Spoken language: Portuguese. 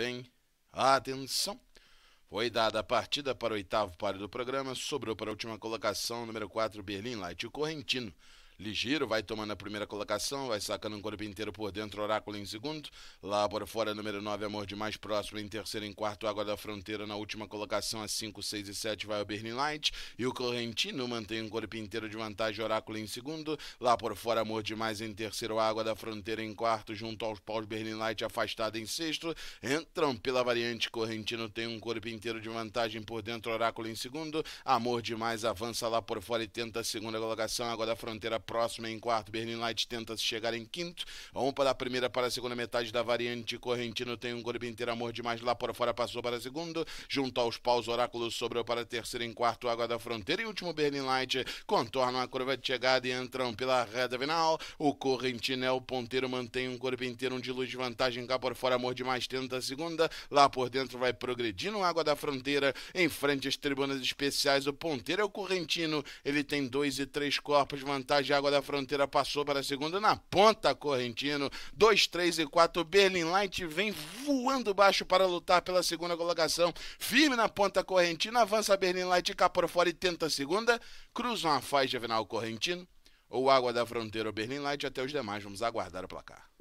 Bem, Atenção! Foi dada a partida para o oitavo páreo do programa, sobrou para a última colocação, número 4, Berlim Light, o Correntino ligeiro, vai tomando a primeira colocação, vai sacando um corpo inteiro por dentro, Oráculo em segundo, lá por fora, número 9, Amor de Mais Próximo, em terceiro, em quarto, Água da Fronteira, na última colocação, a 5, 6 e 7 vai o Berlin Light, e o Correntino mantém um corpo inteiro de vantagem, Oráculo em segundo, lá por fora, Amor de Mais em terceiro, Água da Fronteira em quarto, junto aos paus, Berlin Light afastado em sexto, entram pela variante, Correntino tem um corpo inteiro de vantagem por dentro, Oráculo em segundo, Amor Demais avança lá por fora e tenta a segunda colocação, Água da Fronteira próximo em quarto. Berlin Light tenta se chegar em quinto. Vamos um da primeira para a segunda metade da variante. Correntino tem um golpe inteiro, amor demais. Lá por fora passou para segundo. Junto aos paus, Oráculo sobrou para terceiro em quarto. Água da Fronteira e último Berlin Light contornam a curva de chegada e entram pela reta final. O Correntino é o ponteiro, mantém um golpe inteiro, um de luz de vantagem. Cá por fora, amor demais tenta a segunda. Lá por dentro vai progredindo. Água da Fronteira em frente às tribunas especiais. O ponteiro é o Correntino. Ele tem dois e três corpos, vantagem água da Fronteira passou para a segunda na ponta Correntino. 2, 3 e 4. Berlin Light vem voando baixo para lutar pela segunda colocação. Firme na ponta Correntina, avança Berlin Light cá por fora e tenta a segunda. Cruzam a faixa final Correntino ou Água da Fronteira ou Berlin Light até os demais. Vamos aguardar o placar.